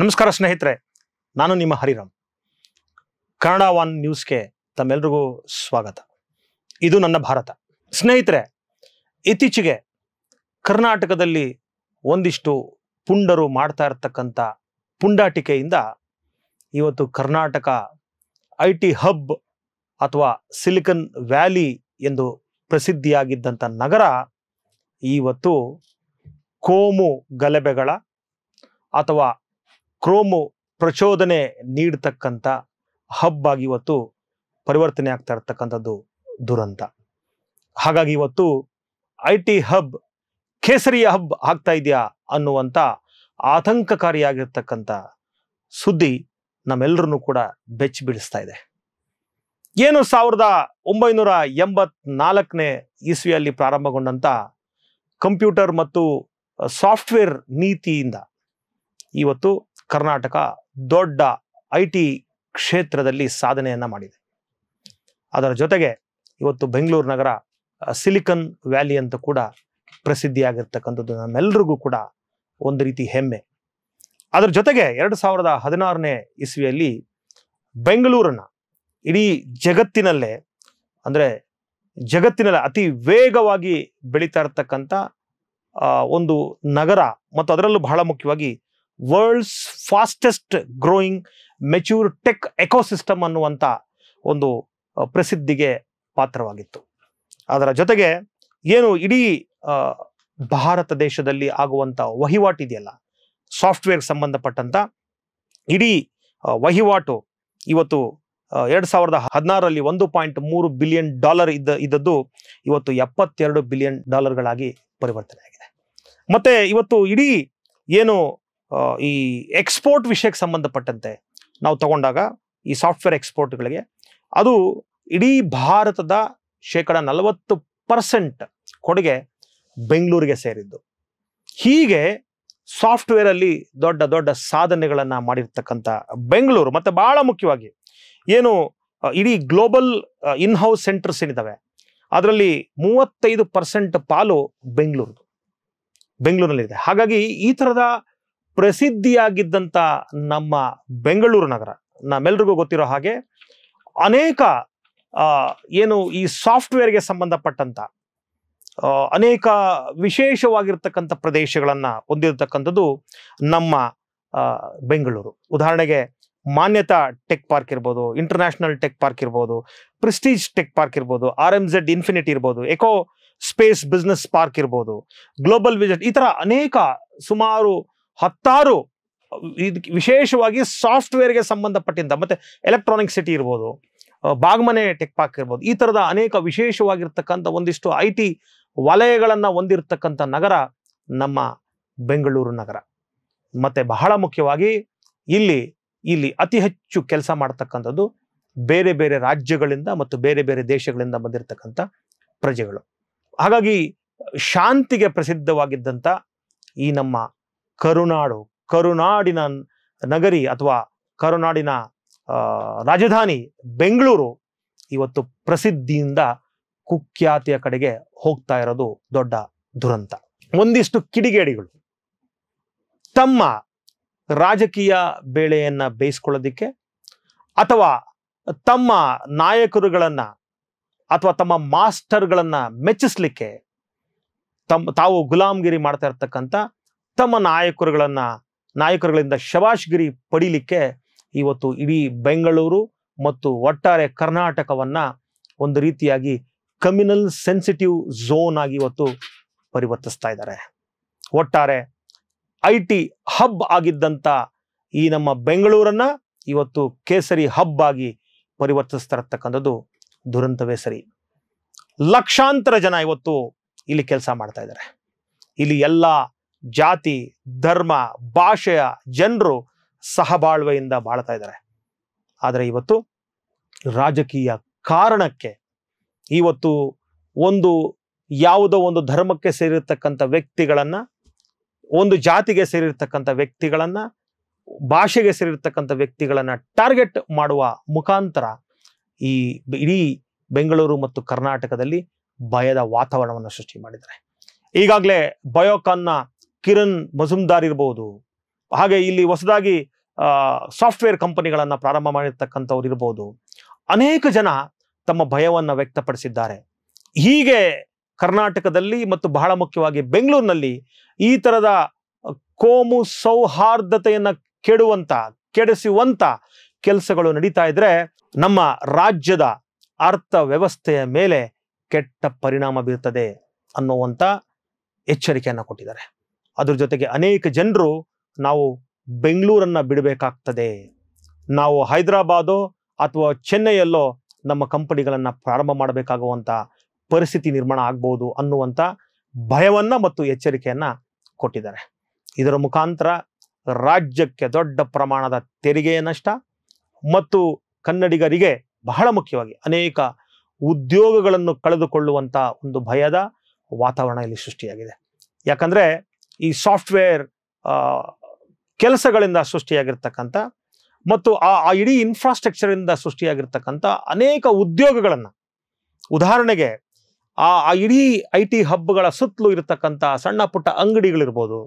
ನಮಸ್ಕಾರ ಸ್ನೇಹಿತರೆ ನಾನು ನಿಮ್ಮ ಹರಿರಾಮ್ ಕನ್ನಡ ಒನ್ ನ್ಯೂಸ್ಗೆ ತಮ್ಮೆಲ್ರಿಗೂ ಸ್ವಾಗತ ಇದು ನನ್ನ ಭಾರತ ಸ್ನೇಹಿತರೆ ಇತ್ತೀಚೆಗೆ ಕರ್ನಾಟಕದಲ್ಲಿ ಒಂದಿಷ್ಟು ಪುಂಡರು ಮಾಡ್ತಾ ಇರತಕ್ಕಂಥ ಪುಂಡಾಟಿಕೆಯಿಂದ ಇವತ್ತು ಕರ್ನಾಟಕ ಐ ಟಿ ಹಬ್ ಅಥವಾ ಸಿಲಿಕನ್ ವ್ಯಾಲಿ ಎಂದು ಪ್ರಸಿದ್ಧಿಯಾಗಿದ್ದಂಥ ನಗರ ಇವತ್ತು ಕೋಮು ಗಲಭೆಗಳ ಅಥವಾ ಕ್ರೋಮು ಪ್ರಚೋದನೆ ನೀಡತಕ್ಕಂಥ ಹಬ್ ಆಗಿ ಇವತ್ತು ಪರಿವರ್ತನೆ ಆಗ್ತಾ ಇರತಕ್ಕಂಥದ್ದು ದುರಂತ ಹಾಗಾಗಿ ಇವತ್ತು ಐ ಟಿ ಹಬ್ ಕೇಸರಿಯ ಹಬ್ ಆಗ್ತಾ ಇದೆಯಾ ಅನ್ನುವಂಥ ಆತಂಕಕಾರಿಯಾಗಿರ್ತಕ್ಕಂಥ ಸುದ್ದಿ ನಮ್ಮೆಲ್ಲರನ್ನು ಕೂಡ ಬೆಚ್ಚಿ ಬೀಳಿಸ್ತಾ ಇದೆ ಏನು ಸಾವಿರದ ಒಂಬೈನೂರ ಎಂಬತ್ನಾಲ್ಕನೇ ಇಸ್ವಿಯಲ್ಲಿ ಪ್ರಾರಂಭಗೊಂಡಂಥ ಕಂಪ್ಯೂಟರ್ ಮತ್ತು ಸಾಫ್ಟ್ವೇರ್ ನೀತಿಯಿಂದ ಇವತ್ತು ಕರ್ನಾಟಕ ದೊಡ್ಡ ಐ ಟಿ ಕ್ಷೇತ್ರದಲ್ಲಿ ಸಾಧನೆಯನ್ನ ಮಾಡಿದೆ ಅದರ ಜೊತೆಗೆ ಇವತ್ತು ಬೆಂಗಳೂರು ನಗರ ಸಿಲಿಕನ್ ವ್ಯಾಲಿ ಅಂತ ಕೂಡ ಪ್ರಸಿದ್ಧಿಯಾಗಿರ್ತಕ್ಕಂಥದ್ದು ನಮ್ಮೆಲ್ಲರಿಗೂ ಕೂಡ ಒಂದು ರೀತಿ ಹೆಮ್ಮೆ ಅದರ ಜೊತೆಗೆ ಎರಡು ಸಾವಿರದ ಹದಿನಾರನೇ ಇಸ್ವಿಯಲ್ಲಿ ಬೆಂಗಳೂರನ್ನ ಇಡೀ ಜಗತ್ತಿನಲ್ಲೇ ಅಂದರೆ ಜಗತ್ತಿನಲ್ಲೇ ಅತಿ ವೇಗವಾಗಿ ಬೆಳೀತಾ ಇರತಕ್ಕಂಥ ಒಂದು ನಗರ ಮತ್ತು ಅದರಲ್ಲೂ ಬಹಳ ಮುಖ್ಯವಾಗಿ world's fastest growing mature tech ecosystem ಅನ್ನುವಂಥ ಒಂದು ಪ್ರಸಿದ್ಧಿಗೆ ಪಾತ್ರವಾಗಿತ್ತು ಅದರ ಜೊತೆಗೆ ಏನು ಇಡೀ ಭಾರತ ದೇಶದಲ್ಲಿ ಆಗುವಂಥ ವಹಿವಾಟು ಇದೆಯಲ್ಲ ಸಾಫ್ಟ್ವೇರ್ ಸಂಬಂಧಪಟ್ಟಂಥ ಇಡೀ ವಹಿವಾಟು ಇವತ್ತು ಎರಡು ಸಾವಿರದ ಹದಿನಾರರಲ್ಲಿ ಒಂದು ಪಾಯಿಂಟ್ ಮೂರು ಬಿಲಿಯನ್ ಡಾಲರ್ ಇದ್ದ ಇದ್ದದ್ದು ಇವತ್ತು ಎಪ್ಪತ್ತೆರಡು ಬಿಲಿಯನ್ ಡಾಲರ್ಗಳಾಗಿ ಪರಿವರ್ತನೆ ಆಗಿದೆ ಮತ್ತು ಇವತ್ತು ಇಡೀ ಏನು ಈ ಎಕ್ಸ್ಪೋರ್ಟ್ ವಿಷಯಕ್ಕೆ ಸಂಬಂಧಪಟ್ಟಂತೆ ನಾವು ತಗೊಂಡಾಗ ಈ ಸಾಫ್ಟ್ವೇರ್ ಎಕ್ಸ್ಪೋರ್ಟ್ಗಳಿಗೆ ಅದು ಇಡೀ ಭಾರತದ ಶೇಕಡ ನಲವತ್ತು ಪರ್ಸೆಂಟ್ ಕೊಡುಗೆ ಬೆಂಗಳೂರಿಗೆ ಸೇರಿದ್ದು ಹೀಗೆ ಸಾಫ್ಟ್ವೇರಲ್ಲಿ ದೊಡ್ಡ ದೊಡ್ಡ ಸಾಧನೆಗಳನ್ನು ಮಾಡಿರ್ತಕ್ಕಂಥ ಬೆಂಗಳೂರು ಮತ್ತು ಭಾಳ ಮುಖ್ಯವಾಗಿ ಏನು ಇಡೀ ಗ್ಲೋಬಲ್ ಇನ್ ಹೌಸ್ ಸೆಂಟರ್ಸ್ ಏನಿದ್ದಾವೆ ಅದರಲ್ಲಿ ಮೂವತ್ತೈದು ಪರ್ಸೆಂಟ್ ಪಾಲು ಬೆಂಗಳೂರು ಬೆಂಗಳೂರಿನಲ್ಲಿದೆ ಹಾಗಾಗಿ ಈ ಥರದ ಪ್ರಸಿದ್ಧಿಯಾಗಿದ್ದಂಥ ನಮ್ಮ ಬೆಂಗಳೂರು ನಗರ ನಮ್ಮೆಲ್ರಿಗೂ ಗೊತ್ತಿರೋ ಹಾಗೆ ಅನೇಕ ಏನು ಈ ಸಾಫ್ಟ್ವೇರ್ಗೆ ಸಂಬಂಧಪಟ್ಟಂತ ಅನೇಕ ವಿಶೇಷವಾಗಿರ್ತಕ್ಕಂಥ ಪ್ರದೇಶಗಳನ್ನು ಹೊಂದಿರತಕ್ಕಂಥದ್ದು ನಮ್ಮ ಬೆಂಗಳೂರು ಉದಾಹರಣೆಗೆ ಮಾನ್ಯತಾ ಟೆಕ್ ಪಾರ್ಕ್ ಇರ್ಬೋದು ಇಂಟರ್ನ್ಯಾಷನಲ್ ಟೆಕ್ ಪಾರ್ಕ್ ಇರ್ಬೋದು ಪ್ರಿಸ್ಟೀಜ್ ಟೆಕ್ ಪಾರ್ಕ್ ಇರ್ಬೋದು ಆರ್ ಎಮ್ ಝೆಡ್ ಇನ್ಫಿನಿಟಿ ಇರ್ಬೋದು ಎಕೋ ಸ್ಪೇಸ್ ಬಿಸ್ನೆಸ್ ಪಾರ್ಕ್ ಇರ್ಬೋದು ಗ್ಲೋಬಲ್ ವಿಸಿಟ್ ಈ ಥರ ಅನೇಕ ಸುಮಾರು ಹತ್ತಾರು ಇದಕ್ಕೆ ವಿಶೇಷವಾಗಿ ಸಾಫ್ಟ್ವೇರ್ಗೆ ಸಂಬಂಧಪಟ್ಟಂಥ ಮತ್ತು ಎಲೆಕ್ಟ್ರಾನಿಕ್ ಸಿಟಿ ಇರ್ಬೋದು ಬಾಗ್ಮನೆ ಟೆಕ್ ಪಾಕ್ ಇರ್ಬೋದು ಈ ಥರದ ಅನೇಕ ವಿಶೇಷವಾಗಿರ್ತಕ್ಕಂಥ ಒಂದಿಷ್ಟು ಐ ಟಿ ವಲಯಗಳನ್ನು ಹೊಂದಿರತಕ್ಕಂಥ ನಗರ ನಮ್ಮ ಬೆಂಗಳೂರು ನಗರ ಮತ್ತು ಬಹಳ ಮುಖ್ಯವಾಗಿ ಇಲ್ಲಿ ಇಲ್ಲಿ ಅತಿ ಹೆಚ್ಚು ಕೆಲಸ ಮಾಡ್ತಕ್ಕಂಥದ್ದು ಬೇರೆ ಬೇರೆ ರಾಜ್ಯಗಳಿಂದ ಮತ್ತು ಬೇರೆ ಬೇರೆ ದೇಶಗಳಿಂದ ಬಂದಿರತಕ್ಕಂಥ ಪ್ರಜೆಗಳು ಹಾಗಾಗಿ ಶಾಂತಿಗೆ ಪ್ರಸಿದ್ಧವಾಗಿದ್ದಂಥ ಈ ನಮ್ಮ ಕರುನಾಡು ಕರುನಾಡಿನ ನಗರಿ ಅಥವಾ ಕರುನಾಡಿನ ರಾಜಧಾನಿ ಬೆಂಗಳೂರು ಇವತ್ತು ಪ್ರಸಿದ್ಧಿಯಿಂದ ಕುಖ್ಯಾತಿಯ ಕಡೆಗೆ ಹೋಗ್ತಾ ಇರೋದು ದೊಡ್ಡ ದುರಂತ ಒಂದಿಷ್ಟು ಕಿಡಿಗೇಡಿಗಳು ತಮ್ಮ ರಾಜಕೀಯ ಬೇಳೆಯನ್ನ ಬೇಯಿಸ್ಕೊಳ್ಳೋದಿಕ್ಕೆ ಅಥವಾ ತಮ್ಮ ನಾಯಕರುಗಳನ್ನ ಅಥವಾ ತಮ್ಮ ಮಾಸ್ಟರ್ಗಳನ್ನ ಮೆಚ್ಚಿಸ್ಲಿಕ್ಕೆ ತಮ್ಮ ತಾವು ಗುಲಾಮ್ಗಿರಿ ಮಾಡ್ತಾ ಇರ್ತಕ್ಕಂಥ ಉತ್ತಮ ನಾಯಕರುಗಳನ್ನು ನಾಯಕರುಗಳಿಂದ ಶಬಾಷ್ಗಿರಿ ಪಡೀಲಿಕ್ಕೆ ಇವತ್ತು ಇಡೀ ಬೆಂಗಳೂರು ಮತ್ತು ಒಟ್ಟಾರೆ ಕರ್ನಾಟಕವನ್ನು ಒಂದು ರೀತಿಯಾಗಿ ಕಮ್ಯುನಲ್ ಸೆನ್ಸಿಟಿವ್ ಝೋನ್ ಆಗಿ ಇವತ್ತು ಪರಿವರ್ತಿಸ್ತಾ ಇದ್ದಾರೆ ಒಟ್ಟಾರೆ ಐ ಟಿ ಹಬ್ ಆಗಿದ್ದಂಥ ಈ ನಮ್ಮ ಬೆಂಗಳೂರನ್ನು ಇವತ್ತು ಕೇಸರಿ ಹಬ್ ಆಗಿ ಪರಿವರ್ತಿಸ್ತಾ ಇರತಕ್ಕಂಥದ್ದು ದುರಂತವೇ ಸರಿ ಲಕ್ಷಾಂತರ ಜನ ಇವತ್ತು ಇಲ್ಲಿ ಕೆಲಸ ಮಾಡ್ತಾ ಇದ್ದಾರೆ ಇಲ್ಲಿ ಎಲ್ಲ ಜಾತಿ ಧರ್ಮ ಭಾಷೆಯ ಜನರು ಸಹಬಾಳ್ವೆಯಿಂದ ಬಾಳ್ತಾ ಇದ್ದಾರೆ ಆದರೆ ಇವತ್ತು ರಾಜಕೀಯ ಕಾರಣಕ್ಕೆ ಇವತ್ತು ಒಂದು ಯಾವುದೋ ಒಂದು ಧರ್ಮಕ್ಕೆ ಸೇರಿರ್ತಕ್ಕಂಥ ವ್ಯಕ್ತಿಗಳನ್ನು ಒಂದು ಜಾತಿಗೆ ಸೇರಿರ್ತಕ್ಕಂಥ ವ್ಯಕ್ತಿಗಳನ್ನು ಭಾಷೆಗೆ ಸೇರಿರ್ತಕ್ಕಂಥ ವ್ಯಕ್ತಿಗಳನ್ನು ಟಾರ್ಗೆಟ್ ಮಾಡುವ ಮುಖಾಂತರ ಈ ಇಡೀ ಬೆಂಗಳೂರು ಮತ್ತು ಕರ್ನಾಟಕದಲ್ಲಿ ಭಯದ ವಾತಾವರಣವನ್ನು ಸೃಷ್ಟಿ ಮಾಡಿದ್ದಾರೆ ಈಗಾಗಲೇ ಬಯೋಕಾನ್ನ ಕಿರಣ್ ಮಜುಮ್ದಾರ್ ಇರ್ಬೋದು ಹಾಗೆ ಇಲ್ಲಿ ಹೊಸದಾಗಿ ಸಾಫ್ಟ್ವೇರ್ ಕಂಪನಿಗಳನ್ನು ಪ್ರಾರಂಭ ಮಾಡಿರ್ತಕ್ಕಂಥವ್ರು ಇರ್ಬೋದು ಅನೇಕ ಜನ ತಮ್ಮ ಭಯವನ್ನು ವ್ಯಕ್ತಪಡಿಸಿದ್ದಾರೆ ಹೀಗೆ ಕರ್ನಾಟಕದಲ್ಲಿ ಮತ್ತು ಬಹಳ ಮುಖ್ಯವಾಗಿ ಬೆಂಗಳೂರಿನಲ್ಲಿ ಈ ಥರದ ಕೋಮು ಸೌಹಾರ್ದತೆಯನ್ನು ಕೆಡುವಂಥ ಕೆಡಿಸುವಂಥ ಕೆಲಸಗಳು ನಡೀತಾ ಇದ್ರೆ ನಮ್ಮ ರಾಜ್ಯದ ಅರ್ಥ ವ್ಯವಸ್ಥೆಯ ಮೇಲೆ ಕೆಟ್ಟ ಪರಿಣಾಮ ಬೀರ್ತದೆ ಅನ್ನುವಂಥ ಎಚ್ಚರಿಕೆಯನ್ನು ಕೊಟ್ಟಿದ್ದಾರೆ ಅದ್ರ ಜೊತೆಗೆ ಅನೇಕ ಜನರು ನಾವು ಬೆಂಗಳೂರನ್ನು ಬಿಡಬೇಕಾಗ್ತದೆ ನಾವು ಹೈದರಾಬಾದೋ ಅಥವಾ ಚೆನ್ನೈಯಲ್ಲೋ ನಮ್ಮ ಕಂಪನಿಗಳನ್ನು ಪ್ರಾರಂಭ ಮಾಡಬೇಕಾಗುವಂಥ ಪರಿಸ್ಥಿತಿ ನಿರ್ಮಾಣ ಆಗ್ಬೋದು ಅನ್ನುವಂಥ ಭಯವನ್ನು ಮತ್ತು ಎಚ್ಚರಿಕೆಯನ್ನು ಕೊಟ್ಟಿದ್ದಾರೆ ಇದರ ಮುಖಾಂತರ ರಾಜ್ಯಕ್ಕೆ ದೊಡ್ಡ ಪ್ರಮಾಣದ ತೆರಿಗೆಯ ನಷ್ಟ ಮತ್ತು ಕನ್ನಡಿಗರಿಗೆ ಬಹಳ ಮುಖ್ಯವಾಗಿ ಅನೇಕ ಉದ್ಯೋಗಗಳನ್ನು ಕಳೆದುಕೊಳ್ಳುವಂಥ ಒಂದು ಭಯದ ವಾತಾವರಣ ಇಲ್ಲಿ ಸೃಷ್ಟಿಯಾಗಿದೆ ಯಾಕಂದರೆ ಈ ಸಾಫ್ಟ್ವೇರ್ ಕೆಲಸಗಳಿಂದ ಸೃಷ್ಟಿಯಾಗಿರ್ತಕ್ಕಂಥ ಮತ್ತು ಆ ಆ ಇಡೀ ಇನ್ಫ್ರಾಸ್ಟ್ರಕ್ಚರಿಂದ ಸೃಷ್ಟಿಯಾಗಿರ್ತಕ್ಕಂಥ ಅನೇಕ ಉದ್ಯೋಗಗಳನ್ನು ಉದಾಹರಣೆಗೆ ಆ ಆ ಇಡೀ ಐ ಟಿ ಹಬ್ಗಳ ಸುತ್ತಲೂ ಇರತಕ್ಕಂಥ ಸಣ್ಣ ಪುಟ್ಟ ಅಂಗಡಿಗಳಿರ್ಬೋದು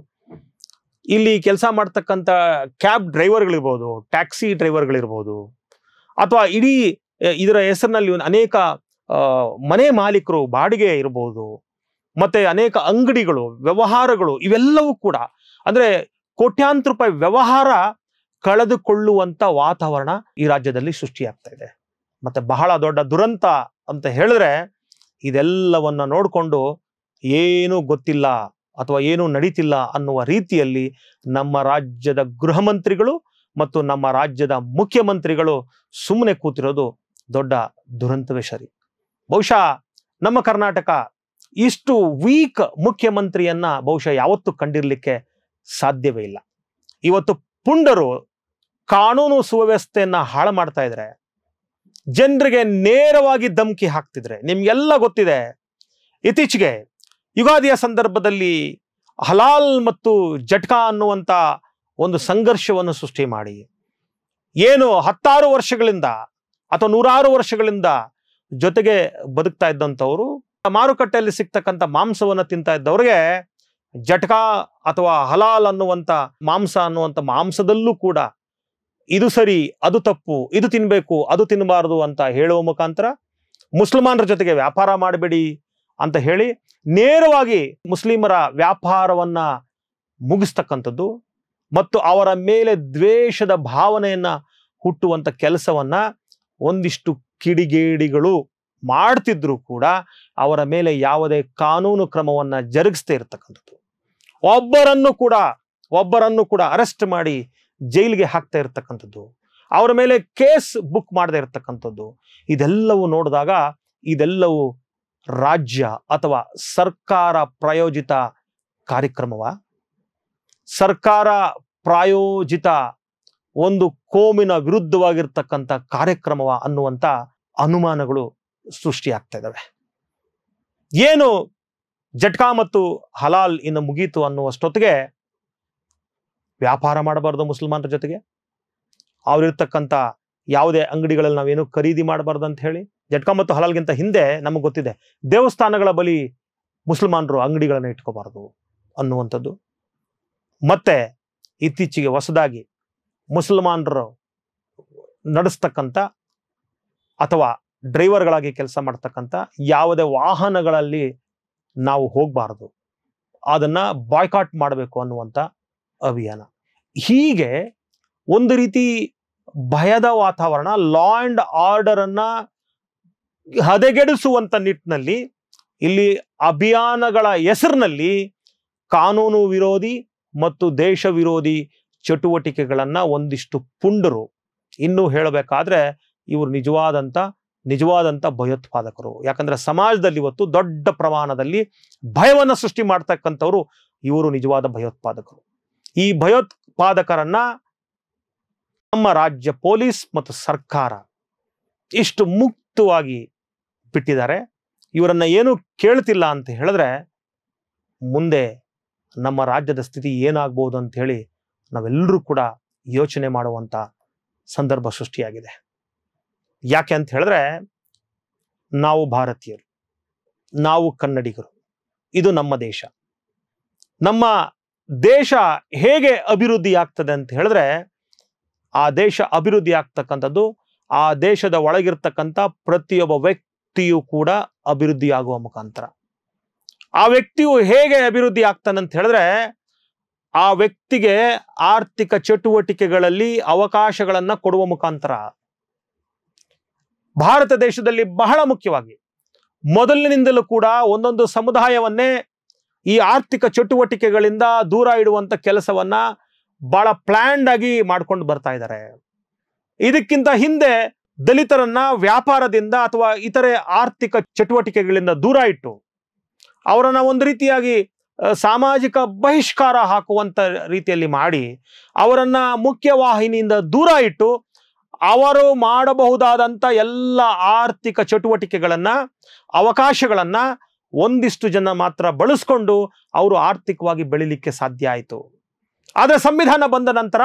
ಇಲ್ಲಿ ಕೆಲಸ ಮಾಡ್ತಕ್ಕಂಥ ಕ್ಯಾಬ್ ಡ್ರೈವರ್ಗಳಿರ್ಬೋದು ಟ್ಯಾಕ್ಸಿ ಡ್ರೈವರ್ಗಳಿರ್ಬೋದು ಅಥವಾ ಇಡೀ ಇದರ ಹೆಸರಿನಲ್ಲಿ ಅನೇಕ ಮನೆ ಮಾಲೀಕರು ಬಾಡಿಗೆ ಇರ್ಬೋದು ಮತ್ತೆ ಅನೇಕ ಅಂಗಡಿಗಳು ವ್ಯವಹಾರಗಳು ಇವೆಲ್ಲವೂ ಕೂಡ ಅಂದ್ರೆ ಕೋಟ್ಯಾಂತರ ರೂಪಾಯಿ ವ್ಯವಹಾರ ಕಳೆದುಕೊಳ್ಳುವಂತ ವಾತಾವರಣ ಈ ರಾಜ್ಯದಲ್ಲಿ ಸೃಷ್ಟಿಯಾಗ್ತಾ ಇದೆ ಮತ್ತೆ ಬಹಳ ದೊಡ್ಡ ದುರಂತ ಅಂತ ಹೇಳಿದ್ರೆ ಇದೆಲ್ಲವನ್ನ ನೋಡಿಕೊಂಡು ಏನೂ ಗೊತ್ತಿಲ್ಲ ಅಥವಾ ಏನೂ ನಡೀತಿಲ್ಲ ಅನ್ನುವ ರೀತಿಯಲ್ಲಿ ನಮ್ಮ ರಾಜ್ಯದ ಗೃಹ ಮಂತ್ರಿಗಳು ಮತ್ತು ನಮ್ಮ ರಾಜ್ಯದ ಮುಖ್ಯಮಂತ್ರಿಗಳು ಸುಮ್ಮನೆ ಕೂತಿರೋದು ದೊಡ್ಡ ದುರಂತವೇ ಸರಿ ಬಹುಶಃ ನಮ್ಮ ಕರ್ನಾಟಕ ಇಷ್ಟು ವೀಕ್ ಮುಖ್ಯಮಂತ್ರಿಯನ್ನ ಬಹುಶಃ ಯಾವತ್ತು ಕಂಡಿರಲಿಕ್ಕೆ ಸಾಧ್ಯವೇ ಇಲ್ಲ ಇವತ್ತು ಪುಂಡರು ಕಾನೂನು ಸುವ್ಯವಸ್ಥೆಯನ್ನ ಹಾಳು ಮಾಡ್ತಾ ಇದ್ರೆ ಜನರಿಗೆ ನೇರವಾಗಿ ಧಮಕಿ ಹಾಕ್ತಿದ್ರೆ ನಿಮ್ಗೆಲ್ಲ ಗೊತ್ತಿದೆ ಇತ್ತೀಚೆಗೆ ಯುಗಾದಿಯ ಸಂದರ್ಭದಲ್ಲಿ ಹಲಾಲ್ ಮತ್ತು ಜಟ್ಕಾ ಅನ್ನುವಂಥ ಒಂದು ಸಂಘರ್ಷವನ್ನು ಸೃಷ್ಟಿ ಮಾಡಿ ಏನು ಹತ್ತಾರು ವರ್ಷಗಳಿಂದ ಅಥವಾ ನೂರಾರು ವರ್ಷಗಳಿಂದ ಜೊತೆಗೆ ಬದುಕ್ತಾ ಇದ್ದಂಥವರು ಮಾರುಕಟ್ಟೆಯಲ್ಲಿ ಸಿಗ್ತಕ್ಕಂಥ ಮಾಂಸವನ್ನು ತಿಂತ ಇದ್ದವ್ರಿಗೆ ಜಟಕಾ ಅಥವಾ ಹಲಾಲ್ ಅನ್ನುವಂಥ ಮಾಂಸ ಅನ್ನುವಂಥ ಮಾಂಸದಲ್ಲೂ ಕೂಡ ಇದು ಸರಿ ಅದು ತಪ್ಪು ಇದು ತಿನ್ನಬೇಕು ಅದು ತಿನ್ನಬಾರದು ಅಂತ ಹೇಳುವ ಮುಖಾಂತರ ಮುಸಲ್ಮಾನರ ಜೊತೆಗೆ ವ್ಯಾಪಾರ ಮಾಡಬೇಡಿ ಅಂತ ಹೇಳಿ ನೇರವಾಗಿ ಮುಸ್ಲಿಮರ ವ್ಯಾಪಾರವನ್ನು ಮುಗಿಸ್ತಕ್ಕಂಥದ್ದು ಮತ್ತು ಅವರ ಮೇಲೆ ದ್ವೇಷದ ಭಾವನೆಯನ್ನ ಹುಟ್ಟುವಂಥ ಕೆಲಸವನ್ನು ಒಂದಿಷ್ಟು ಕಿಡಿಗೇಡಿಗಳು ಮಾಡ್ತಿದ್ರು ಕೂಡ ಅವರ ಮೇಲೆ ಯಾವುದೇ ಕಾನೂನು ಕ್ರಮವನ್ನ ಜರುಗಿಸ್ತೇ ಇರತಕ್ಕಂಥದ್ದು ಒಬ್ಬರನ್ನು ಕೂಡ ಒಬ್ಬರನ್ನು ಕೂಡ ಅರೆಸ್ಟ್ ಮಾಡಿ ಜೈಲಿಗೆ ಹಾಕ್ತಾ ಇರತಕ್ಕಂಥದ್ದು ಅವರ ಮೇಲೆ ಕೇಸ್ ಬುಕ್ ಮಾಡದೇ ಇರತಕ್ಕಂಥದ್ದು ಇದೆಲ್ಲವೂ ನೋಡಿದಾಗ ಇದೆಲ್ಲವೂ ರಾಜ್ಯ ಅಥವಾ ಸರ್ಕಾರ ಪ್ರಾಯೋಜಿತ ಕಾರ್ಯಕ್ರಮವ ಸರ್ಕಾರ ಪ್ರಾಯೋಜಿತ ಒಂದು ಕೋಮಿನ ವಿರುದ್ಧವಾಗಿರ್ತಕ್ಕಂಥ ಕಾರ್ಯಕ್ರಮವ ಅನ್ನುವಂಥ ಅನುಮಾನಗಳು ಸೃಷ್ಟಿ ಆಗ್ತಾ ಇದ್ದಾವೆ ಏನು ಜಟ್ಕಾ ಮತ್ತು ಹಲಾಲ್ ಇನ್ನು ಮುಗೀತು ಅನ್ನುವಷ್ಟೊತ್ತಿಗೆ ವ್ಯಾಪಾರ ಮಾಡಬಾರ್ದು ಮುಸಲ್ಮಾನರ ಜೊತೆಗೆ ಅವರಿರ್ತಕ್ಕಂಥ ಯಾವುದೇ ಅಂಗಡಿಗಳಲ್ಲಿ ನಾವೇನು ಖರೀದಿ ಮಾಡಬಾರ್ದು ಅಂತ ಹೇಳಿ ಜಟ್ಕಾ ಮತ್ತು ಹಲಾಲ್ಗಿಂತ ಹಿಂದೆ ನಮಗೆ ಗೊತ್ತಿದೆ ದೇವಸ್ಥಾನಗಳ ಬಳಿ ಮುಸಲ್ಮಾನರು ಅಂಗಡಿಗಳನ್ನು ಇಟ್ಕೋಬಾರ್ದು ಅನ್ನುವಂಥದ್ದು ಮತ್ತೆ ಇತ್ತೀಚೆಗೆ ಹೊಸದಾಗಿ ಮುಸಲ್ಮಾನರು ನಡೆಸ್ತಕ್ಕಂಥ ಅಥವಾ ಡ್ರೈವರ್ಗಳಾಗಿ ಕೆಲಸ ಮಾಡ್ತಕ್ಕಂಥ ಯಾವುದೇ ವಾಹನಗಳಲ್ಲಿ ನಾವು ಹೋಗಬಾರ್ದು ಅದನ್ನ ಬಾಯ್ಕಾಟ್ ಮಾಡಬೇಕು ಅನ್ನುವಂಥ ಅಭಿಯಾನ ಹೀಗೆ ಒಂದು ರೀತಿ ಭಯದ ವಾತಾವರಣ ಲಾ ಅಂಡ್ ಆರ್ಡರ್ ಅನ್ನ ಹದಗೆಡಿಸುವಂತ ನಿಟ್ಟಿನಲ್ಲಿ ಇಲ್ಲಿ ಅಭಿಯಾನಗಳ ಹೆಸರಿನಲ್ಲಿ ಕಾನೂನು ವಿರೋಧಿ ಮತ್ತು ದೇಶ ವಿರೋಧಿ ಚಟುವಟಿಕೆಗಳನ್ನ ಒಂದಿಷ್ಟು ಪುಂಡರು ಇನ್ನೂ ಹೇಳಬೇಕಾದ್ರೆ ಇವರು ನಿಜವಾದಂಥ ನಿಜವಾದಂಥ ಭಯೋತ್ಪಾದಕರು ಯಾಕಂದ್ರೆ ಸಮಾಜದಲ್ಲಿ ಇವತ್ತು ದೊಡ್ಡ ಪ್ರಮಾಣದಲ್ಲಿ ಭಯವನ್ನು ಸೃಷ್ಟಿ ಮಾಡ್ತಕ್ಕಂಥವ್ರು ಇವರು ನಿಜವಾದ ಭಯೋತ್ಪಾದಕರು ಈ ಭಯೋತ್ಪಾದಕರನ್ನ ನಮ್ಮ ರಾಜ್ಯ ಪೊಲೀಸ್ ಮತ್ತು ಸರ್ಕಾರ ಇಷ್ಟು ಮುಕ್ತವಾಗಿ ಬಿಟ್ಟಿದ್ದಾರೆ ಇವರನ್ನ ಏನೂ ಕೇಳ್ತಿಲ್ಲ ಅಂತ ಹೇಳಿದ್ರೆ ಮುಂದೆ ನಮ್ಮ ರಾಜ್ಯದ ಸ್ಥಿತಿ ಏನಾಗ್ಬೋದು ಅಂತ ಹೇಳಿ ನಾವೆಲ್ಲರೂ ಕೂಡ ಯೋಚನೆ ಮಾಡುವಂಥ ಸಂದರ್ಭ ಸೃಷ್ಟಿಯಾಗಿದೆ ಯಾಕೆ ಅಂತ ಹೇಳಿದ್ರೆ ನಾವು ಭಾರತೀಯರು ನಾವು ಕನ್ನಡಿಗರು ಇದು ನಮ್ಮ ದೇಶ ನಮ್ಮ ದೇಶ ಹೇಗೆ ಅಭಿವೃದ್ಧಿ ಆಗ್ತದೆ ಅಂತ ಹೇಳಿದ್ರೆ ಆ ದೇಶ ಅಭಿವೃದ್ಧಿ ಆಗ್ತಕ್ಕಂಥದ್ದು ಆ ದೇಶದ ಒಳಗಿರ್ತಕ್ಕಂಥ ಪ್ರತಿಯೊಬ್ಬ ವ್ಯಕ್ತಿಯೂ ಕೂಡ ಅಭಿವೃದ್ಧಿ ಆಗುವ ಮುಖಾಂತರ ಆ ವ್ಯಕ್ತಿಯು ಹೇಗೆ ಅಭಿವೃದ್ಧಿ ಆಗ್ತಾನೆ ಅಂತ ಹೇಳಿದ್ರೆ ಆ ವ್ಯಕ್ತಿಗೆ ಆರ್ಥಿಕ ಚಟುವಟಿಕೆಗಳಲ್ಲಿ ಅವಕಾಶಗಳನ್ನು ಕೊಡುವ ಮುಖಾಂತರ ಭಾರತ ದೇಶದಲ್ಲಿ ಬಹಳ ಮುಖ್ಯವಾಗಿ ಮೊದಲಿನಿಂದಲೂ ಕೂಡ ಒಂದೊಂದು ಸಮುದಾಯವನ್ನೇ ಈ ಆರ್ಥಿಕ ಚಟುವಟಿಕೆಗಳಿಂದ ದೂರ ಇಡುವಂಥ ಕೆಲಸವನ್ನ ಬಹಳ ಪ್ಲ್ಯಾಂಡ್ ಆಗಿ ಮಾಡ್ಕೊಂಡು ಬರ್ತಾ ಇದ್ದಾರೆ ಇದಕ್ಕಿಂತ ಹಿಂದೆ ದಲಿತರನ್ನ ವ್ಯಾಪಾರದಿಂದ ಅಥವಾ ಇತರೆ ಆರ್ಥಿಕ ಚಟುವಟಿಕೆಗಳಿಂದ ದೂರ ಇಟ್ಟು ಅವರನ್ನು ಒಂದು ರೀತಿಯಾಗಿ ಸಾಮಾಜಿಕ ಬಹಿಷ್ಕಾರ ಹಾಕುವಂತ ರೀತಿಯಲ್ಲಿ ಮಾಡಿ ಅವರನ್ನ ಮುಖ್ಯವಾಹಿನಿಯಿಂದ ದೂರ ಇಟ್ಟು ಅವರು ಮಾಡಬಹುದಾದಂಥ ಎಲ್ಲ ಆರ್ಥಿಕ ಚಟುವಟಿಕೆಗಳನ್ನು ಅವಕಾಶಗಳನ್ನು ಒಂದಿಷ್ಟು ಜನ ಮಾತ್ರ ಬಳಸ್ಕೊಂಡು ಅವರು ಆರ್ಥಿಕವಾಗಿ ಬೆಳಿಲಿಕ್ಕೆ ಸಾಧ್ಯ ಆಯಿತು ಆದರೆ ಸಂವಿಧಾನ ಬಂದ ನಂತರ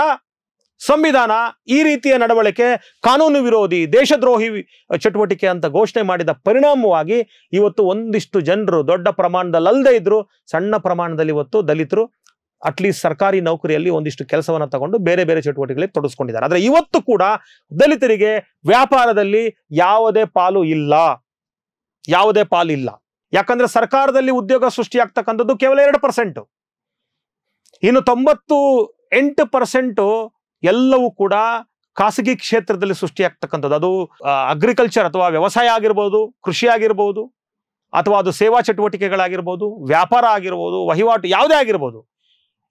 ಸಂವಿಧಾನ ಈ ರೀತಿಯ ನಡವಳಿಕೆ ಕಾನೂನು ವಿರೋಧಿ ದೇಶದ್ರೋಹಿ ಚಟುವಟಿಕೆ ಅಂತ ಘೋಷಣೆ ಮಾಡಿದ ಪರಿಣಾಮವಾಗಿ ಇವತ್ತು ಒಂದಿಷ್ಟು ಜನರು ದೊಡ್ಡ ಪ್ರಮಾಣದಲ್ಲಿ ಅಲ್ಲದೆ ಇದ್ರು ಸಣ್ಣ ಪ್ರಮಾಣದಲ್ಲಿ ಇವತ್ತು ದಲಿತರು ಅಟ್ಲೀಸ್ಟ್ ಸರ್ಕಾರಿ ನೌಕರಿಯಲ್ಲಿ ಒಂದಿಷ್ಟು ಕೆಲಸವನ್ನು ತಗೊಂಡು ಬೇರೆ ಬೇರೆ ಚಟುವಟಿಕೆಗಳಿಗೆ ತೊಡಸ್ಕೊಂಡಿದ್ದಾರೆ ಆದರೆ ಇವತ್ತು ಕೂಡ ದಲಿತರಿಗೆ ವ್ಯಾಪಾರದಲ್ಲಿ ಯಾವುದೇ ಪಾಲು ಇಲ್ಲ ಯಾವುದೇ ಇಲ್ಲ ಯಾಕಂದ್ರೆ ಸರ್ಕಾರದಲ್ಲಿ ಉದ್ಯೋಗ ಸೃಷ್ಟಿಯಾಗ್ತಕ್ಕಂಥದ್ದು ಕೇವಲ ಎರಡು ಪರ್ಸೆಂಟ್ ಇನ್ನು ತೊಂಬತ್ತು ಎಂಟು ಪರ್ಸೆಂಟು ಎಲ್ಲವೂ ಕೂಡ ಖಾಸಗಿ ಕ್ಷೇತ್ರದಲ್ಲಿ ಸೃಷ್ಟಿಯಾಗ್ತಕ್ಕಂಥದ್ದು ಅದು ಅಗ್ರಿಕಲ್ಚರ್ ಅಥವಾ ವ್ಯವಸಾಯ ಆಗಿರ್ಬೋದು ಕೃಷಿ ಆಗಿರ್ಬೋದು ಅಥವಾ ಅದು ಸೇವಾ ಚಟುವಟಿಕೆಗಳಾಗಿರ್ಬೋದು ವ್ಯಾಪಾರ ಆಗಿರ್ಬೋದು ವಹಿವಾಟು ಯಾವುದೇ ಆಗಿರ್ಬೋದು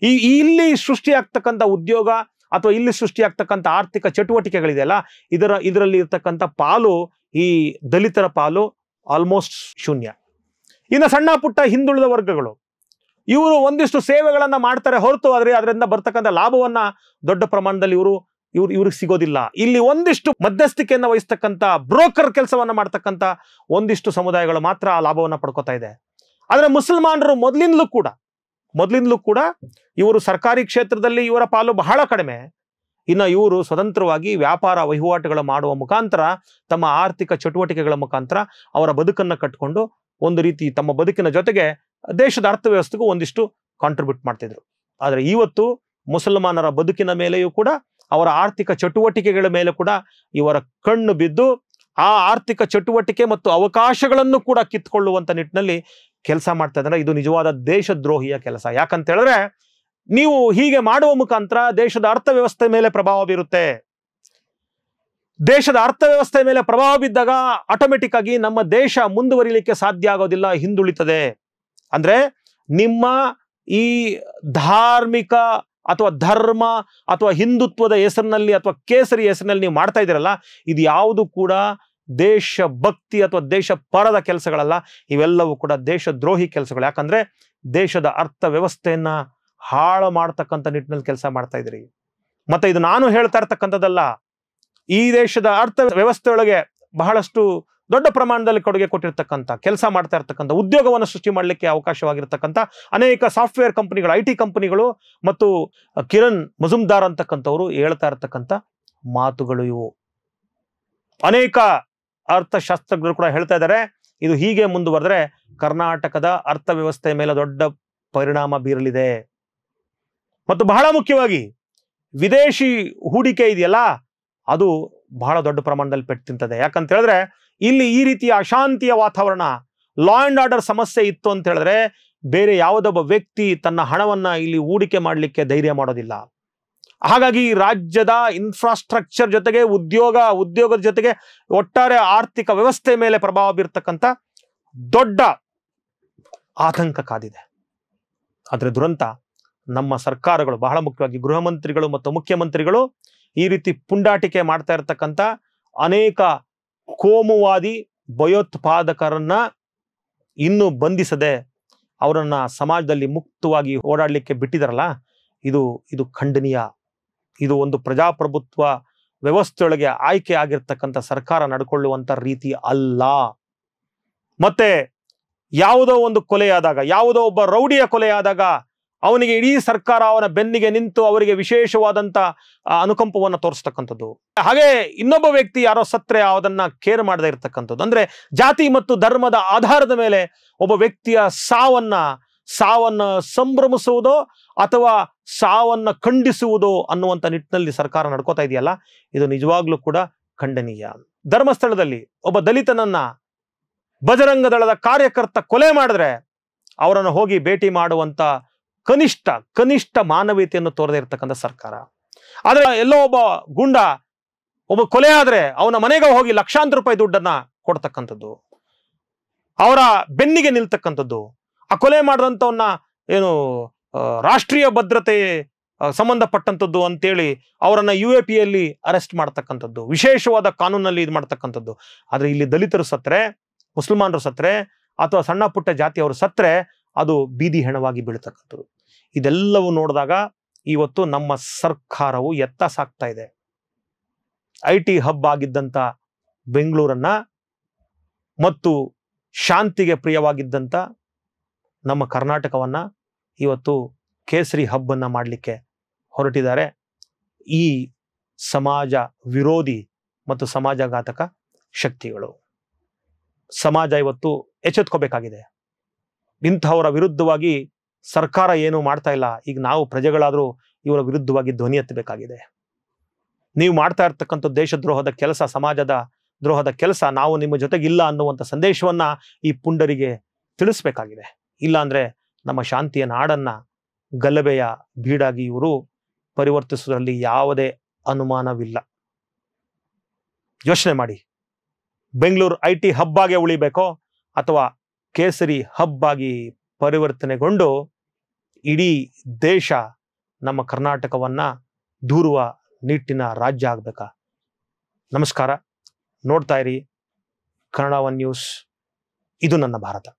ಈ ಇಲ್ಲಿ ಸೃಷ್ಟಿಯಾಗ್ತಕ್ಕಂಥ ಉದ್ಯೋಗ ಅಥವಾ ಇಲ್ಲಿ ಸೃಷ್ಟಿಯಾಗ್ತಕ್ಕಂಥ ಆರ್ಥಿಕ ಚಟುವಟಿಕೆಗಳಿದೆಯಲ್ಲ ಇದರ ಇದರಲ್ಲಿ ಇರತಕ್ಕಂಥ ಪಾಲು ಈ ದಲಿತರ ಪಾಲು ಆಲ್ಮೋಸ್ಟ್ ಶೂನ್ಯ ಇನ್ನು ಸಣ್ಣ ಪುಟ್ಟ ಹಿಂದುಳಿದ ವರ್ಗಗಳು ಇವರು ಒಂದಿಷ್ಟು ಸೇವೆಗಳನ್ನು ಮಾಡ್ತಾರೆ ಹೊರತು ಆದರೆ ಅದರಿಂದ ಬರ್ತಕ್ಕಂಥ ಲಾಭವನ್ನ ದೊಡ್ಡ ಪ್ರಮಾಣದಲ್ಲಿ ಇವರು ಇವ್ರು ಇವ್ರಿಗೆ ಸಿಗೋದಿಲ್ಲ ಇಲ್ಲಿ ಒಂದಿಷ್ಟು ಮಧ್ಯಸ್ಥಿಕೆಯನ್ನು ವಹಿಸ್ತಕ್ಕಂಥ ಬ್ರೋಕರ್ ಕೆಲಸವನ್ನು ಮಾಡ್ತಕ್ಕಂಥ ಒಂದಿಷ್ಟು ಸಮುದಾಯಗಳು ಮಾತ್ರ ಆ ಲಾಭವನ್ನು ಪಡ್ಕೋತಾ ಇದೆ ಆದರೆ ಮುಸಲ್ಮಾನರು ಮೊದಲಿಂದಲೂ ಕೂಡ ಮೊದಲಿಂದಲೂ ಕೂಡ ಇವರು ಸರ್ಕಾರಿ ಕ್ಷೇತ್ರದಲ್ಲಿ ಇವರ ಪಾಲು ಬಹಳ ಕಡಿಮೆ ಇನ್ನು ಇವರು ಸ್ವತಂತ್ರವಾಗಿ ವ್ಯಾಪಾರ ವಹಿವಾಟುಗಳು ಮಾಡುವ ಮುಖಾಂತರ ತಮ್ಮ ಆರ್ಥಿಕ ಚಟುವಟಿಕೆಗಳ ಮುಖಾಂತರ ಅವರ ಬದುಕನ್ನು ಕಟ್ಟಿಕೊಂಡು ಒಂದು ರೀತಿ ತಮ್ಮ ಬದುಕಿನ ಜೊತೆಗೆ ದೇಶದ ಅರ್ಥವ್ಯವಸ್ಥೆಗೂ ಒಂದಿಷ್ಟು ಕಾಂಟ್ರಿಬ್ಯೂಟ್ ಮಾಡ್ತಿದ್ರು ಆದರೆ ಇವತ್ತು ಮುಸಲ್ಮಾನರ ಬದುಕಿನ ಮೇಲೆಯೂ ಕೂಡ ಅವರ ಆರ್ಥಿಕ ಚಟುವಟಿಕೆಗಳ ಮೇಲೆ ಕೂಡ ಇವರ ಕಣ್ಣು ಬಿದ್ದು ಆ ಆರ್ಥಿಕ ಚಟುವಟಿಕೆ ಮತ್ತು ಅವಕಾಶಗಳನ್ನು ಕೂಡ ಕಿತ್ಕೊಳ್ಳುವಂಥ ನಿಟ್ಟಿನಲ್ಲಿ ಕೆಲಸ ಮಾಡ್ತಾ ಇದ್ದಾರೆ ಇದು ನಿಜವಾದ ದೇಶದ್ರೋಹಿಯ ಕೆಲಸ ಯಾಕಂತ ಹೇಳಿದ್ರೆ ನೀವು ಹೀಗೆ ಮಾಡುವ ಮುಖಾಂತರ ದೇಶದ ಅರ್ಥವ್ಯವಸ್ಥೆ ಮೇಲೆ ಪ್ರಭಾವ ಬೀರುತ್ತೆ ದೇಶದ ಅರ್ಥವ್ಯವಸ್ಥೆ ಮೇಲೆ ಪ್ರಭಾವ ಬಿದ್ದಾಗ ಆಟೋಮೆಟಿಕ್ ಆಗಿ ನಮ್ಮ ದೇಶ ಮುಂದುವರಿಲಿಕ್ಕೆ ಸಾಧ್ಯ ಆಗೋದಿಲ್ಲ ಹಿಂದುಳಿತದೆ ಅಂದ್ರೆ ನಿಮ್ಮ ಈ ಧಾರ್ಮಿಕ ಅಥವಾ ಧರ್ಮ ಅಥವಾ ಹಿಂದುತ್ವದ ಹೆಸರಿನಲ್ಲಿ ಅಥವಾ ಕೇಸರಿ ಹೆಸರಿನಲ್ಲಿ ನೀವು ಮಾಡ್ತಾ ಇದ್ದೀರಲ್ಲ ಇದು ಯಾವುದು ಕೂಡ ದೇಶ ಭಕ್ತಿ ಅಥವಾ ದೇಶ ಪರದ ಕೆಲಸಗಳಲ್ಲ ಇವೆಲ್ಲವೂ ಕೂಡ ದೇಶದ್ರೋಹಿ ಕೆಲಸಗಳು ಯಾಕಂದ್ರೆ ದೇಶದ ಅರ್ಥ ವ್ಯವಸ್ಥೆಯನ್ನ ಹಾಳು ಮಾಡ್ತಕ್ಕಂಥ ನಿಟ್ಟಿನಲ್ಲಿ ಕೆಲಸ ಮಾಡ್ತಾ ಇದ್ರಿ ಮತ್ತೆ ಇದು ನಾನು ಹೇಳ್ತಾ ಇರ್ತಕ್ಕಂಥದ್ದಲ್ಲ ಈ ದೇಶದ ಅರ್ಥ ವ್ಯವಸ್ಥೆಯೊಳಗೆ ಬಹಳಷ್ಟು ದೊಡ್ಡ ಪ್ರಮಾಣದಲ್ಲಿ ಕೊಡುಗೆ ಕೊಟ್ಟಿರ್ತಕ್ಕಂಥ ಕೆಲಸ ಮಾಡ್ತಾ ಇರ್ತಕ್ಕಂಥ ಉದ್ಯೋಗವನ್ನು ಸೃಷ್ಟಿ ಮಾಡಲಿಕ್ಕೆ ಅವಕಾಶವಾಗಿರ್ತಕ್ಕಂಥ ಅನೇಕ ಸಾಫ್ಟ್ವೇರ್ ಕಂಪನಿಗಳು ಐ ಟಿ ಕಂಪನಿಗಳು ಮತ್ತು ಕಿರಣ್ ಮಜುಮ್ದಾರ್ ಅಂತಕ್ಕಂಥವ್ರು ಹೇಳ್ತಾ ಇರ್ತಕ್ಕಂಥ ಮಾತುಗಳು ಇವು ಅನೇಕ ಅರ್ಥಶಾಸ್ತ್ರಜ್ಞರು ಕೂಡ ಹೇಳ್ತಾ ಇದ್ದಾರೆ ಇದು ಹೀಗೆ ಮುಂದುವರೆದ್ರೆ ಕರ್ನಾಟಕದ ಅರ್ಥವ್ಯವಸ್ಥೆ ಮೇಲೆ ದೊಡ್ಡ ಪರಿಣಾಮ ಬೀರಲಿದೆ ಮತ್ತು ಬಹಳ ಮುಖ್ಯವಾಗಿ ವಿದೇಶಿ ಹೂಡಿಕೆ ಇದೆಯಲ್ಲ ಅದು ಬಹಳ ದೊಡ್ಡ ಪ್ರಮಾಣದಲ್ಲಿ ಪೆಟ್ಟು ತಿಂತದೆ ಯಾಕಂತ ಹೇಳಿದ್ರೆ ಇಲ್ಲಿ ಈ ರೀತಿಯ ಅಶಾಂತಿಯ ವಾತಾವರಣ ಲಾ ಅಂಡ್ ಆರ್ಡರ್ ಸಮಸ್ಯೆ ಇತ್ತು ಅಂತ ಹೇಳಿದ್ರೆ ಬೇರೆ ಯಾವುದೊಬ್ಬ ವ್ಯಕ್ತಿ ತನ್ನ ಹಣವನ್ನ ಇಲ್ಲಿ ಹೂಡಿಕೆ ಮಾಡಲಿಕ್ಕೆ ಧೈರ್ಯ ಮಾಡೋದಿಲ್ಲ ಹಾಗಾಗಿ ರಾಜ್ಯದ ಇನ್ಫ್ರಾಸ್ಟ್ರಕ್ಚರ್ ಜೊತೆಗೆ ಉದ್ಯೋಗ ಉದ್ಯೋಗದ ಜೊತೆಗೆ ಒಟ್ಟಾರೆ ಆರ್ಥಿಕ ವ್ಯವಸ್ಥೆ ಮೇಲೆ ಪ್ರಭಾವ ಬೀರ್ತಕ್ಕಂಥ ದೊಡ್ಡ ಆತಂಕ ಕಾದಿದೆ ಆದರೆ ದುರಂತ ನಮ್ಮ ಸರ್ಕಾರಗಳು ಬಹಳ ಮುಖ್ಯವಾಗಿ ಗೃಹ ಮಂತ್ರಿಗಳು ಮತ್ತು ಮುಖ್ಯಮಂತ್ರಿಗಳು ಈ ರೀತಿ ಪುಂಡಾಟಿಕೆ ಮಾಡ್ತಾ ಇರತಕ್ಕಂಥ ಅನೇಕ ಕೋಮುವಾದಿ ಭಯೋತ್ಪಾದಕರನ್ನ ಇನ್ನೂ ಬಂಧಿಸದೆ ಅವರನ್ನ ಸಮಾಜದಲ್ಲಿ ಮುಕ್ತವಾಗಿ ಓಡಾಡಲಿಕ್ಕೆ ಬಿಟ್ಟಿದಾರಲ್ಲ ಇದು ಇದು ಖಂಡನೀಯ ಇದು ಒಂದು ಪ್ರಜಾಪ್ರಭುತ್ವ ವ್ಯವಸ್ಥೆಯೊಳಗೆ ಆಯ್ಕೆ ಆಗಿರ್ತಕ್ಕಂಥ ಸರ್ಕಾರ ನಡ್ಕೊಳ್ಳುವಂಥ ರೀತಿ ಅಲ್ಲ ಮತ್ತೆ ಯಾವುದೋ ಒಂದು ಕೊಲೆಯಾದಾಗ ಯಾವುದೋ ಒಬ್ಬ ರೌಡಿಯ ಕೊಲೆಯಾದಾಗ ಅವನಿಗೆ ಇಡೀ ಸರ್ಕಾರ ಅವನ ಬೆನ್ನಿಗೆ ನಿಂತು ಅವರಿಗೆ ವಿಶೇಷವಾದಂಥ ಅನುಕಂಪವನ್ನು ತೋರಿಸ್ತಕ್ಕಂಥದ್ದು ಹಾಗೆ ಇನ್ನೊಬ್ಬ ವ್ಯಕ್ತಿ ಯಾರೋ ಸತ್ರೆ ಅದನ್ನು ಕೇರ್ ಮಾಡದೇ ಇರ್ತಕ್ಕಂಥದ್ದು ಅಂದರೆ ಜಾತಿ ಮತ್ತು ಧರ್ಮದ ಆಧಾರದ ಮೇಲೆ ಒಬ್ಬ ವ್ಯಕ್ತಿಯ ಸಾವನ್ನ ಸಾವನ್ನು ಸಂಭ್ರಮಿಸುವುದೋ ಅಥವಾ ಸಾವನ್ನು ಖಂಡಿಸುವುದೋ ಅನ್ನುವಂಥ ನಿಟ್ಟಿನಲ್ಲಿ ಸರ್ಕಾರ ನಡ್ಕೋತಾ ಇದೆಯಲ್ಲ ಇದು ನಿಜವಾಗ್ಲೂ ಕೂಡ ಖಂಡನೀಯ ಧರ್ಮಸ್ಥಳದಲ್ಲಿ ಒಬ್ಬ ದಲಿತನನ್ನ ಬಜರಂಗ ದಳದ ಕಾರ್ಯಕರ್ತ ಕೊಲೆ ಮಾಡಿದ್ರೆ ಅವರನ್ನು ಹೋಗಿ ಭೇಟಿ ಮಾಡುವಂಥ ಕನಿಷ್ಠ ಕನಿಷ್ಠ ಮಾನವೀಯತೆಯನ್ನು ತೋರದೇ ಇರತಕ್ಕಂಥ ಸರ್ಕಾರ ಆದರೆ ಎಲ್ಲೋ ಒಬ್ಬ ಗುಂಡ ಒಬ್ಬ ಕೊಲೆ ಆದರೆ ಅವನ ಮನೆಗೆ ಹೋಗಿ ಲಕ್ಷಾಂತರ ರೂಪಾಯಿ ದುಡ್ಡನ್ನು ಕೊಡ್ತಕ್ಕಂಥದ್ದು ಅವರ ಬೆನ್ನಿಗೆ ನಿಲ್ತಕ್ಕಂಥದ್ದು ಆ ಕೊಲೆ ಮಾಡಿದಂಥವನ್ನ ಏನು ರಾಷ್ಟ್ರೀಯ ಭದ್ರತೆ ಸಂಬಂಧಪಟ್ಟಂಥದ್ದು ಅಂತೇಳಿ ಅವರನ್ನ ಯು ಎ ಪಿಯಲ್ಲಿ ಅರೆಸ್ಟ್ ಮಾಡ್ತಕ್ಕಂಥದ್ದು ವಿಶೇಷವಾದ ಕಾನೂನಲ್ಲಿ ಇದು ಮಾಡ್ತಕ್ಕಂಥದ್ದು ಆದರೆ ಇಲ್ಲಿ ದಲಿತರು ಸತ್ರೆ ಮುಸಲ್ಮಾನರು ಸತ್ರೆ ಅಥವಾ ಸಣ್ಣ ಪುಟ್ಟ ಜಾತಿಯವರು ಸತ್ರೆ ಅದು ಬೀದಿ ಹೆಣವಾಗಿ ಬೀಳ್ತಕ್ಕಂಥದ್ದು ಇದೆಲ್ಲವೂ ನೋಡಿದಾಗ ಇವತ್ತು ನಮ್ಮ ಸರ್ಕಾರವು ಎತ್ತ ಸಾಕ್ತಾ ಇದೆ ಐ ಟಿ ಹಬ್ ಆಗಿದ್ದಂಥ ಬೆಂಗಳೂರನ್ನ ಮತ್ತು ಶಾಂತಿಗೆ ಪ್ರಿಯವಾಗಿದ್ದಂಥ ನಮ್ಮ ಕರ್ನಾಟಕವನ್ನು ಇವತ್ತು ಕೇಸರಿ ಹಬ್ಬನ್ನು ಮಾಡಲಿಕ್ಕೆ ಹೊರಟಿದ್ದಾರೆ ಈ ಸಮಾಜ ವಿರೋಧಿ ಮತ್ತು ಸಮಾಜಘಾತಕ ಶಕ್ತಿಗಳು ಸಮಾಜ ಇವತ್ತು ಎಚ್ಚೆತ್ಕೋಬೇಕಾಗಿದೆ ಇಂಥವರ ವಿರುದ್ಧವಾಗಿ ಸರ್ಕಾರ ಏನು ಮಾಡ್ತಾ ಇಲ್ಲ ಈಗ ನಾವು ಪ್ರಜೆಗಳಾದರೂ ಇವರ ವಿರುದ್ಧವಾಗಿ ಧ್ವನಿ ಎತ್ತಬೇಕಾಗಿದೆ ನೀವು ಮಾಡ್ತಾ ಇರ್ತಕ್ಕಂಥ ದೇಶದ್ರೋಹದ ಕೆಲಸ ಸಮಾಜದ ದ್ರೋಹದ ಕೆಲಸ ನಾವು ನಿಮ್ಮ ಜೊತೆಗಿಲ್ಲ ಅನ್ನುವಂಥ ಸಂದೇಶವನ್ನು ಈ ಪುಂಡರಿಗೆ ತಿಳಿಸ್ಬೇಕಾಗಿದೆ ಇಲ್ಲಾಂದರೆ ನಮ್ಮ ಶಾಂತಿಯ ನಾಡನ್ನ ಗಲಭೆಯ ಬೀಡಾಗಿ ಇವರು ಪರಿವರ್ತಿಸುವುದರಲ್ಲಿ ಯಾವುದೇ ಅನುಮಾನವಿಲ್ಲ ಯೋಚನೆ ಮಾಡಿ ಬೆಂಗಳೂರು ಐ ಟಿ ಹಬ್ ಆಗೇ ಉಳಿಬೇಕೋ ಅಥವಾ ಕೇಸರಿ ಹಬ್ ಆಗಿ ಪರಿವರ್ತನೆಗೊಂಡು ಇಡೀ ದೇಶ ನಮ್ಮ ಕರ್ನಾಟಕವನ್ನ ದೂರುವ ನಿಟ್ಟಿನ ರಾಜ್ಯ ಆಗಬೇಕಾ ನಮಸ್ಕಾರ ನೋಡ್ತಾ ಇರಿ ಕನ್ನಡ ಒನ್ ನ್ಯೂಸ್ ಇದು ನನ್ನ ಭಾರತ